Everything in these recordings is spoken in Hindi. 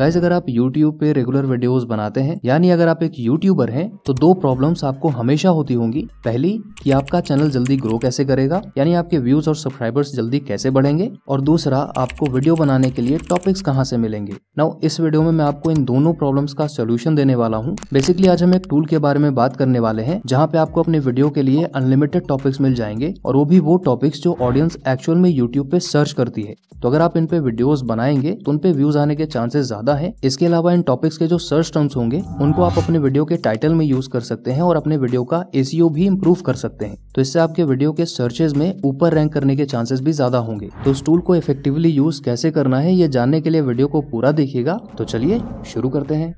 गाइज अगर आप यूट्यूब पे रेगुलर वीडियोस बनाते हैं यानी अगर आप एक यूट्यूबर हैं तो दो प्रॉब्लम्स आपको हमेशा होती होंगी पहली कि आपका चैनल जल्दी ग्रो कैसे करेगा यानी आपके व्यूज और सब्सक्राइबर्स जल्दी कैसे बढ़ेंगे और दूसरा आपको वीडियो बनाने के लिए टॉपिक्स कहाँ से मिलेंगे नाउ इस वीडियो में मैं आपको इन दोनों प्रॉब्लम्स का सोल्यूशन देने वाला हूँ बेसिकली आज हम एक टूल के बारे में बात करने वाले हैं जहाँ पे आपको अपने वीडियो के लिए अनलिमिटेड टॉपिक्स मिल जाएंगे और वो भी वो टॉपिक्स जो ऑडियंस एक्चुअल में यूट्यूब पे सर्च करती है तो अगर आप इन पे बनाएंगे तो उनपे व्यूज आने के चांसेस ज्यादा होता है इसके अलावा इन टॉपिक्स के जो सर्च टर्म्स होंगे उनको आप अपने वीडियो के टाइटल में यूज कर सकते हैं और अपने वीडियो का एसीओ e भी इम्प्रूव कर सकते हैं तो इससे आपके वीडियो के सर्चेज में ऊपर रैंक करने के चांसेस भी ज्यादा होंगे तो उस टूल को इफेक्टिवली यूज कैसे करना है ये जानने के लिए वीडियो को पूरा देखिएगा तो चलिए शुरू करते हैं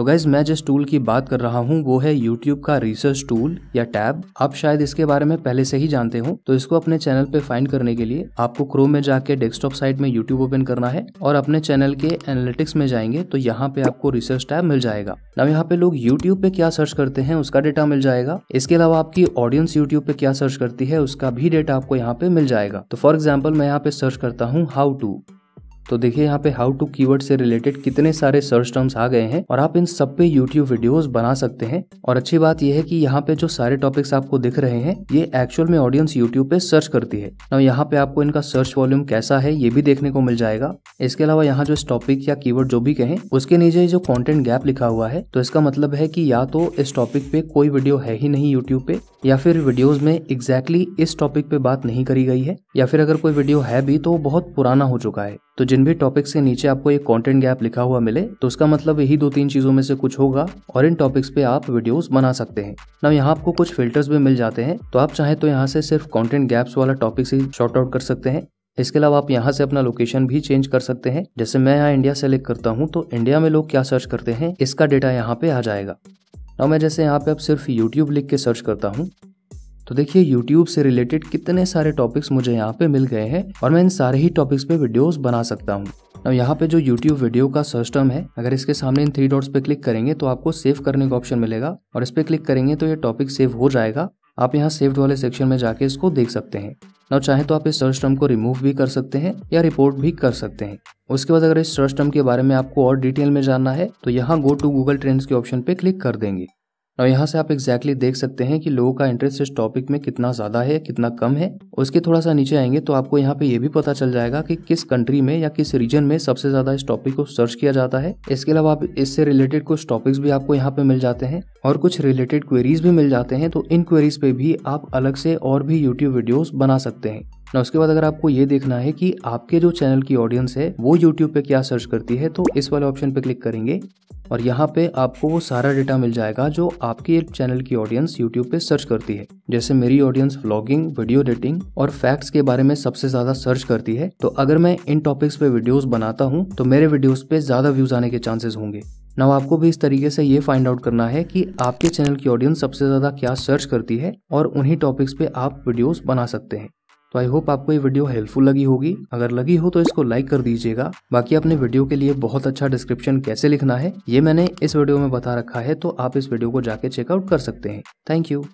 तो गैज़ मैं जिस टूल की बात कर रहा हूँ वो है यूट्यूब का रिसर्च टूल या टैब आप शायद इसके बारे में पहले से ही जानते हो तो इसको अपने चैनल पे फाइंड करने के लिए आपको क्रोम में जाके डेस्कटॉप साइट में यूट्यूब ओपन करना है और अपने चैनल के एनालिटिक्स में जाएंगे तो यहाँ पे आपको रिसर्च टैब मिल जाएगा ना यहाँ पे लोग यूट्यूब पे क्या सर्च करते हैं उसका डेटा मिल जाएगा इसके अलावा आपकी ऑडियंस यूट्यूब पे क्या सर्च करती है उसका भी डेटा आपको यहाँ पे मिल जाएगा तो फॉर एग्जाम्पल मैं यहाँ पे सर्च करता हूँ हाउ टू तो देखिए यहाँ पे हाउ टू कीवर्ड से रिलेटेड कितने सारे सर्च टर्म्स आ गए हैं और आप इन सब पे यूट्यूब वीडियोस बना सकते हैं और अच्छी बात यह है कि यहाँ पे जो सारे टॉपिक्स आपको दिख रहे हैं ये एक्चुअल में ऑडियंस यूट्यूब पे सर्च करती है ना यहाँ पे आपको इनका सर्च वॉल्यूम कैसा है ये भी देखने को मिल जाएगा इसके अलावा यहाँ जो इस टॉपिक या कीवर्ड जो भी कहें उसके नीचे जो कॉन्टेंट गैप लिखा हुआ है तो इसका मतलब है की या तो इस टॉपिक पे कोई वीडियो है ही नहीं यूट्यूब पे या फिर वीडियोज में एग्जैक्टली इस टॉपिक पे बात नहीं करी गई है या फिर अगर कोई वीडियो है भी तो बहुत पुराना हो चुका है तो जिन भी टॉपिक्स के नीचे आपको एक कंटेंट गैप लिखा हुआ मिले तो उसका मतलब यही दो तीन चीज़ों में से कुछ होगा और इन टॉपिक्स पे आप वीडियोस बना सकते हैं ना यहाँ आपको कुछ फिल्टर्स भी मिल जाते हैं तो आप चाहे तो यहाँ से सिर्फ कॉन्टेंट गैप्स वाला टॉपिक्स ही शॉर्ट आउट कर सकते हैं इसके अलावा आप यहाँ से अपना लोकेशन भी चेंज कर सकते हैं जैसे मैं यहाँ इंडिया सेलेक्ट करता हूँ तो इंडिया में लोग क्या सर्च करते हैं इसका डेटा यहाँ पे आ जाएगा और मैं जैसे यहाँ पे अब सिर्फ YouTube लिख के सर्च करता हूँ तो देखिए यूट्यूब से रिलेटेड कितने सारे टॉपिक्स मुझे यहाँ पे मिल गए हैं और मैं इन सारे ही टॉपिक्स पे वीडियोस बना सकता हूँ अब यहाँ पे जो YouTube वीडियो का सिस्टम है अगर इसके सामने इन थ्री डॉट्स पे क्लिक करेंगे तो आपको सेव करने का ऑप्शन मिलेगा और इस पर क्लिक करेंगे तो ये टॉपिक सेव हो जाएगा आप यहाँ सेव्ड वाले सेक्शन में जाके इसको देख सकते हैं ना चाहे तो आप इस सर्च टर्म को रिमूव भी कर सकते हैं या रिपोर्ट भी कर सकते हैं उसके बाद अगर इस सर्च टर्म के बारे में आपको और डिटेल में जानना है तो यहाँ गो टू गूगल ट्रेंड्स के ऑप्शन पे क्लिक कर देंगे और यहाँ से आप एग्जैक्टली exactly देख सकते हैं कि लोगों का इंटरेस्ट इस टॉपिक में कितना ज़्यादा है कितना कम है उसके थोड़ा सा नीचे आएंगे तो आपको यहाँ पे ये भी पता चल जाएगा कि किस कंट्री में या किस रीजन में सबसे ज़्यादा इस टॉपिक को सर्च किया जाता है इसके अलावा आप इससे रिलेटेड कुछ टॉपिक्स भी आपको यहाँ पे मिल जाते हैं और कुछ रिलेटेड क्वेरीज भी मिल जाते हैं तो इन क्वेरीज पे भी आप अलग से और भी यूट्यूब वीडियोज बना सकते हैं ना उसके बाद अगर आपको ये देखना है कि आपके जो चैनल की ऑडियंस है वो यूट्यूब पे क्या सर्च करती है तो इस वाले ऑप्शन पे क्लिक करेंगे और यहाँ पे आपको वो सारा डेटा मिल जाएगा जो आपके चैनल की ऑडियंस यूट्यूब पे सर्च करती है जैसे मेरी ऑडियंस व्लॉगिंग वीडियो एडिटिंग और फैक्ट्स के बारे में सबसे ज्यादा सर्च करती है तो अगर मैं इन टॉपिक्स पे वीडियोस बनाता हूँ तो मेरे वीडियोस पे ज्यादा व्यूज आने के चांसेस होंगे नव आपको भी इस तरीके से ये फाइंड आउट करना है कि आपके चैनल की ऑडियंस सबसे ज्यादा क्या सर्च करती है और उन्हीं टॉपिक्स पे आप वीडियोस बना सकते हैं तो आई होप आपको ये वीडियो हेल्पफुल लगी होगी अगर लगी हो तो इसको लाइक कर दीजिएगा बाकी अपने वीडियो के लिए बहुत अच्छा डिस्क्रिप्शन कैसे लिखना है ये मैंने इस वीडियो में बता रखा है तो आप इस वीडियो को जाके चेकआउट कर सकते हैं थैंक यू